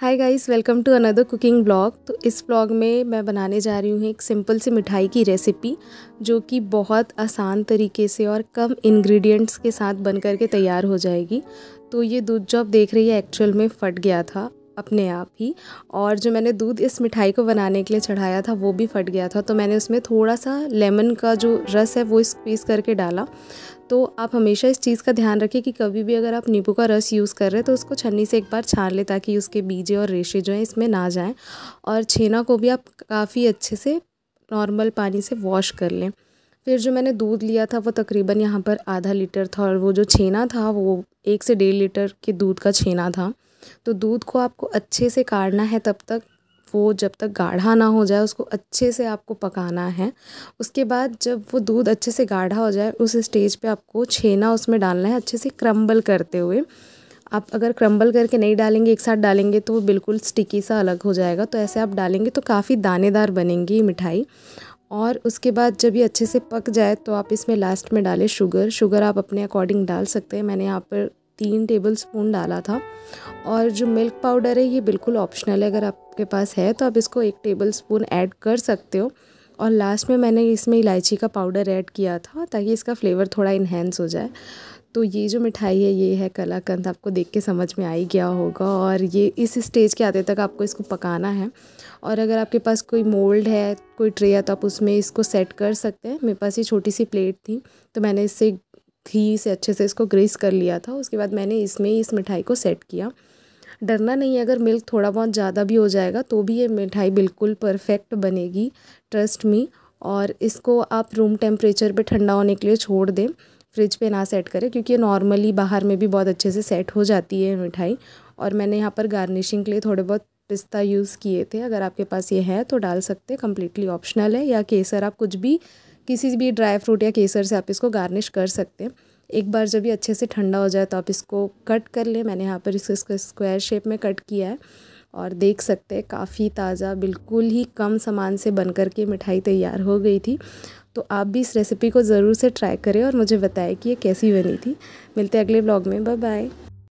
hi guys welcome to another cooking blog तो इस blog में मैं बनाने जा रही हूँ एक सिंपल सी मिठाई की रेसिपी जो कि बहुत आसान तरीके से और कम इंग्रेडिएंट्स के साथ बन कर के तैयार हो जाएगी तो ये दूध जो आप देख रही है एक्चुअल में फट गया था अपने आप ही और जो मैंने दूध इस मिठाई को बनाने के लिए चढ़ाया था वो भी फट गया था तो मैंने उसमें थोड़ा सा लेमन का जो रस है वो स्क्वीज़ करके डाला तो आप हमेशा इस चीज़ का ध्यान रखें कि कभी भी अगर आप नींबू का रस यूज़ कर रहे हैं तो उसको छन्नी से एक बार छान लें ताकि उसके बीजे और रेशे जो हैं इसमें ना जाएँ और छेना को भी आप काफ़ी अच्छे से नॉर्मल पानी से वॉश कर लें फिर जो मैंने दूध लिया था वो तकरीबन यहाँ पर आधा लीटर था और वो जो छेना था वो एक से डेढ़ लीटर के दूध का छेना था तो दूध को आपको अच्छे से काढ़ना है तब तक वो जब तक गाढ़ा ना हो जाए उसको अच्छे से आपको पकाना है उसके बाद जब वो दूध अच्छे से गाढ़ा हो जाए उस स्टेज पे आपको छेना उसमें डालना है अच्छे से क्रम्बल करते हुए आप अगर क्रम्बल करके नहीं डालेंगे एक साथ डालेंगे तो वो बिल्कुल स्टिकी सा अलग हो जाएगा तो ऐसे आप डालेंगे तो काफ़ी दानेदार बनेंगी मिठाई और उसके बाद जब ये अच्छे से पक जाए तो आप इसमें लास्ट में डालें शुगर शुगर आप अपने अकॉर्डिंग डाल सकते हैं मैंने यहाँ पर तीन टेबल स्पून डाला था और जो मिल्क पाउडर है ये बिल्कुल ऑप्शनल है अगर आपके पास है तो आप इसको एक टेबल स्पून ऐड कर सकते हो और लास्ट में मैंने इसमें इलायची का पाउडर ऐड किया था ताकि इसका फ्लेवर थोड़ा इन्हेंस हो जाए तो ये जो मिठाई है ये है कलाकंद आपको देख के समझ में आ ही गया होगा और ये इस स्टेज के आते तक आपको इसको पकाना है और अगर आपके पास कोई मोल्ड है कोई ट्रे है तो आप उसमें इसको सेट कर सकते हैं मेरे पास ये छोटी सी प्लेट थी तो मैंने इससे घी से अच्छे से इसको ग्रेस कर लिया था उसके बाद मैंने इसमें इस मिठाई को सेट किया डरना नहीं है अगर मिल्क थोड़ा बहुत ज़्यादा भी हो जाएगा तो भी ये मिठाई बिल्कुल परफेक्ट बनेगी ट्रस्ट मी और इसको आप रूम टेम्परेचर पे ठंडा होने के लिए छोड़ दें फ्रिज पे ना सेट करें क्योंकि ये नॉर्मली बाहर में भी बहुत अच्छे से सेट हो जाती है मिठाई और मैंने यहाँ पर गार्निशिंग के लिए थोड़े बहुत पिस्ता यूज़ किए थे अगर आपके पास ये है तो डाल सकते कम्प्लीटली ऑप्शनल है या केसर आप कुछ भी किसी भी ड्राई फ्रूट या केसर से आप इसको गार्निश कर सकते हैं एक बार जब ये अच्छे से ठंडा हो जाए तो आप इसको कट कर लें मैंने यहाँ पर इसको इसको स्क्वायर शेप में कट किया है और देख सकते हैं काफ़ी ताज़ा बिल्कुल ही कम सामान से बन कर के मिठाई तैयार हो गई थी तो आप भी इस रेसिपी को ज़रूर से ट्राई करें और मुझे बताएं कि ये कैसी बनी थी मिलते हैं अगले ब्लॉग में बाय बाय